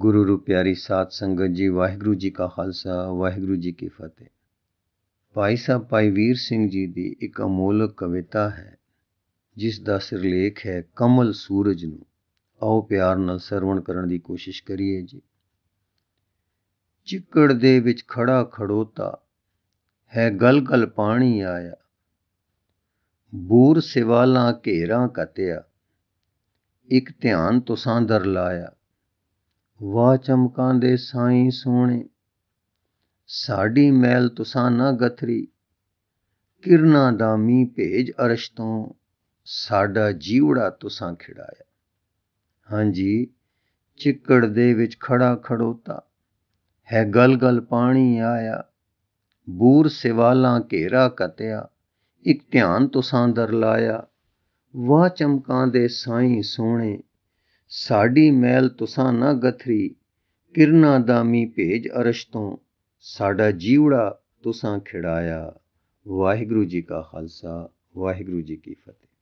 ਗੁਰੂ ਰੂਪਿਆਰੀ ਸਾਧ ਸੰਗਤ ਜੀ ਵਾਹਿਗੁਰੂ ਜੀ ਕਾ ਖਾਲਸਾ ਵਾਹਿਗੁਰੂ ਜੀ ਕੀ ਫਤਿਹ ਭਾਈ ਸਾਹਿਬ ਭਾਈ ਵੀਰ ਸਿੰਘ ਜੀ ਦੀ ਇੱਕ ਅਮੋਲਕ ਕਵਿਤਾ ਹੈ ਜਿਸ ਦਾ ਸਿਰਲੇਖ ਹੈ ਕਮਲ ਸੂਰਜ ਨੂੰ ਆਓ ਪਿਆਰ ਨਾਲ ਸਰਵਣ ਕਰਨ ਦੀ ਕੋਸ਼ਿਸ਼ ਕਰੀਏ ਜੀ ਚਿੱਕੜ ਦੇ ਵਿੱਚ ਖੜਾ ਖੜੋਤਾ ਹੈ ਗਲ-ਗਲ ਪਾਣੀ ਆਇਆ ਬੂਰ ਸਿਵਾਲਾਂ ਘੇਰਾ ਕਤਿਆ ਇੱਕ ਧਿਆਨ ਤੁਸਾਂ ਦਰ ਲਾਇਆ ਵਾ ਚਮਕਾਂ ਦੇ ਸਾਈਂ ਸੋਹਣੇ ਸਾਡੀ ਮੈਲ ਤੁਸਾਂ ਨਾ ਗਥਰੀ ਕਿਰਨਾ ਦਾ ਮੀ ਭੇਜ ਅਰਸ਼ ਤੋਂ ਸਾਡਾ ਜੀਵੜਾ ਤੁਸਾਂ ਖਿੜਾਇਆ ਹਾਂਜੀ ਚਿੱਕੜ ਦੇ ਵਿੱਚ ਖੜਾ ਖੜੋਤਾ ਹੈ ਗਲ ਗਲ ਪਾਣੀ ਆਇਆ ਬੂਰ ਸਿਵਾਲਾਂ ਘੇਰਾ ਕਤਿਆ ਇੱਕ ਧਿਆਨ ਤੁਸਾਂ ਦਰ ਲਾਇਆ ਵਾ ਚਮਕਾਂ ਦੇ ਸਾਈਂ ਸੋਹਣੇ ਸਾਡੀ ਮੈਲ ਤੁਸਾਂ ਨਾ ਗਥਰੀ ਕਿਰਨਾ ਦਾਮੀ ਭੇਜ ਅਰਸ਼ ਤੋਂ ਸਾਡਾ ਜੀਵੜਾ ਤੁਸਾਂ ਖਿੜਾਇਆ ਵਾਹਿਗੁਰੂ ਜੀ ਕਾ ਖਾਲਸਾ ਵਾਹਿਗੁਰੂ ਜੀ ਕੀ ਫਤਿਹ